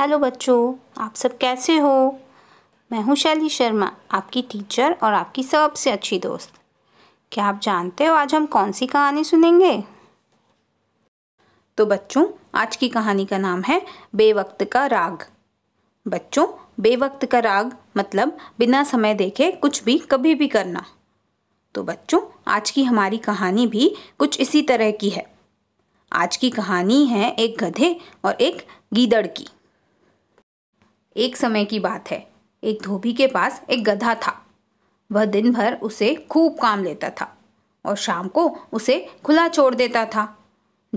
hello बच्चों आप सब कैसे हो मैं हूं शैली शर्मा आपकी टीचर और आपकी सबसे अच्छी दोस्त क्या आप जानते हो आज हम कौन सी कहानी सुनेंगे तो बच्चों आज की कहानी का नाम है बेवक्त का राग बच्चों बेवक्त का राग मतलब बिना समय देखे कुछ भी कभी भी करना तो बच्चों आज की हमारी कहानी भी कुछ इसी तरह की है आज की कहानी है एक गधे और एक गीदड़ की एक समय की बात है एक धोबी के पास एक गधा था वह दिन भर उसे खूब काम लेता था और शाम को उसे खुला छोड़ देता था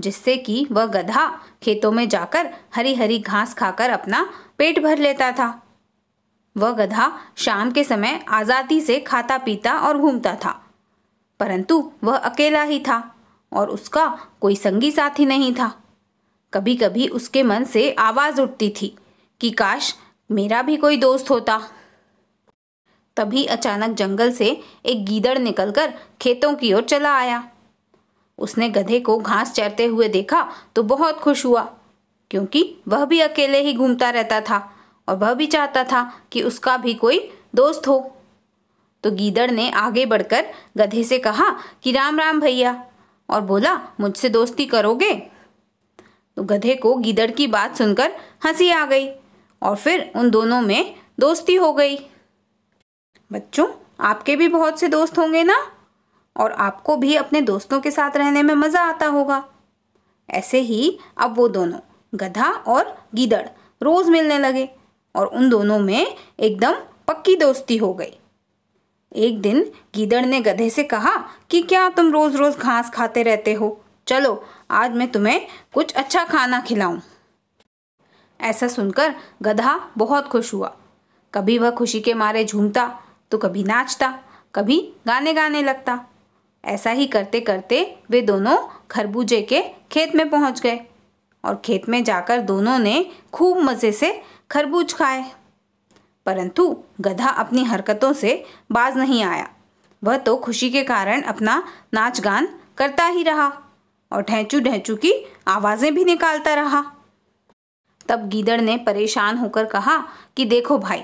जिससे कि वह गधा खेतों में जाकर हरी हरी घास खाकर अपना पेट भर लेता था वह गधा शाम के समय आज़ादी से खाता पीता और घूमता था परंतु वह अकेला ही था और उसका कोई संगी साथी नहीं था कभी कभी उसके मन से आवाज़ उठती थी कि काश मेरा भी कोई दोस्त होता तभी अचानक जंगल से एक गीदड़ निकलकर खेतों की ओर चला आया उसने गधे को घास चरते हुए देखा तो बहुत खुश हुआ क्योंकि वह भी अकेले ही घूमता रहता था और वह भी चाहता था कि उसका भी कोई दोस्त हो तो गीदड़ ने आगे बढ़कर गधे से कहा कि राम राम भैया और बोला मुझसे दोस्ती करोगे तो गधे को गीदड़ की बात सुनकर हंसी आ गई और फिर उन दोनों में दोस्ती हो गई बच्चों आपके भी बहुत से दोस्त होंगे ना और आपको भी अपने दोस्तों के साथ रहने में मज़ा आता होगा ऐसे ही अब वो दोनों गधा और गिदड़ रोज़ मिलने लगे और उन दोनों में एकदम पक्की दोस्ती हो गई एक दिन गीदड़ ने गधे से कहा कि क्या तुम रोज़ रोज़ घास खाते रहते हो चलो आज मैं तुम्हें कुछ अच्छा खाना खिलाऊं ऐसा सुनकर गधा बहुत खुश हुआ कभी वह खुशी के मारे झूमता तो कभी नाचता कभी गाने गाने लगता ऐसा ही करते करते वे दोनों खरबूजे के खेत में पहुंच गए और खेत में जाकर दोनों ने खूब मज़े से खरबूज खाए परंतु गधा अपनी हरकतों से बाज नहीं आया वह तो खुशी के कारण अपना नाच गान करता ही रहा और ढेंचू ढेंचू की आवाज़ें भी निकालता रहा तब गीदड़ ने परेशान होकर कहा कि देखो भाई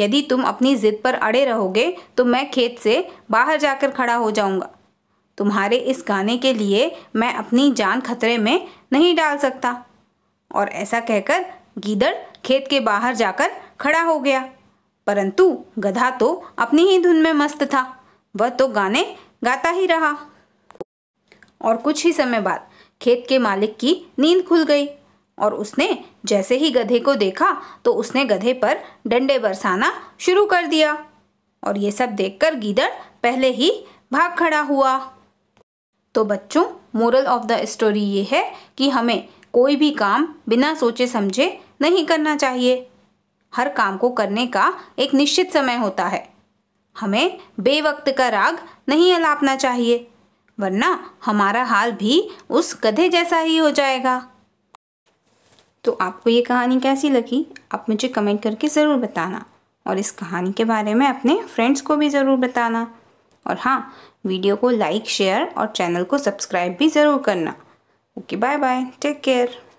यदि तुम अपनी जिद पर अड़े रहोगे तो मैं खेत से बाहर जाकर खड़ा हो जाऊंगा तुम्हारे इस गाने के लिए मैं अपनी जान खतरे में नहीं डाल सकता और ऐसा कहकर गीदड़ खेत के बाहर जाकर खड़ा हो गया परंतु गधा तो अपनी ही धुन में मस्त था वह तो गाने गाता ही रहा और कुछ ही समय बाद खेत के मालिक की नींद खुल गई और उसने जैसे ही गधे को देखा तो उसने गधे पर डंडे बरसाना शुरू कर दिया और ये सब देखकर गीदड़ पहले ही भाग खड़ा हुआ तो बच्चों मोरल ऑफ द स्टोरी ये है कि हमें कोई भी काम बिना सोचे समझे नहीं करना चाहिए हर काम को करने का एक निश्चित समय होता है हमें बेवक्त का राग नहीं अलापना चाहिए वरना हमारा हाल भी उस गधे जैसा ही हो जाएगा तो आपको ये कहानी कैसी लगी आप मुझे कमेंट करके ज़रूर बताना और इस कहानी के बारे में अपने फ्रेंड्स को भी ज़रूर बताना और हाँ वीडियो को लाइक शेयर और चैनल को सब्सक्राइब भी ज़रूर करना okay bye bye take care